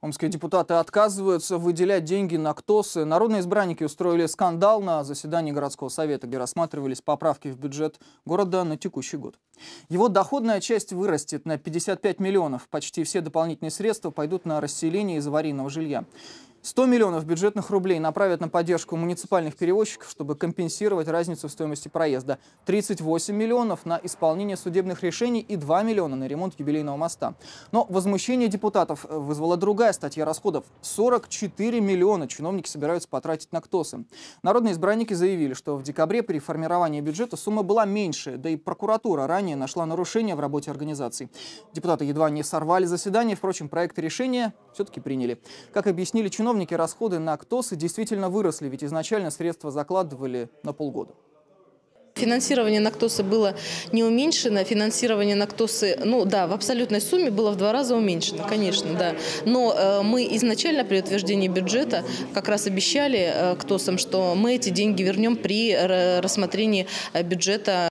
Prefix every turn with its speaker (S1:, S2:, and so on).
S1: Омские депутаты отказываются выделять деньги на КТОСы. Народные избранники устроили скандал на заседании городского совета, где рассматривались поправки в бюджет города на текущий год. Его доходная часть вырастет на 55 миллионов. Почти все дополнительные средства пойдут на расселение из аварийного жилья. 100 миллионов бюджетных рублей направят на поддержку муниципальных перевозчиков, чтобы компенсировать разницу в стоимости проезда. 38 миллионов на исполнение судебных решений и 2 миллиона на ремонт юбилейного моста. Но возмущение депутатов э, вызвала другая статья расходов. 44 миллиона чиновники собираются потратить на КТОСы. Народные избранники заявили, что в декабре при формировании бюджета сумма была меньше, да и прокуратура ранее нашла нарушения в работе организации. Депутаты едва не сорвали заседание, впрочем, проект решения все-таки приняли. Как объяснили чиновники, Чиновники расходы на КТОСы действительно выросли, ведь изначально средства закладывали на полгода.
S2: Финансирование на Нактоса было не уменьшено, финансирование на Нактосы, ну да, в абсолютной сумме было в два раза уменьшено, конечно, да. Но э, мы изначально при утверждении бюджета как раз обещали э, КТОСам, что мы эти деньги вернем при э, рассмотрении э, бюджета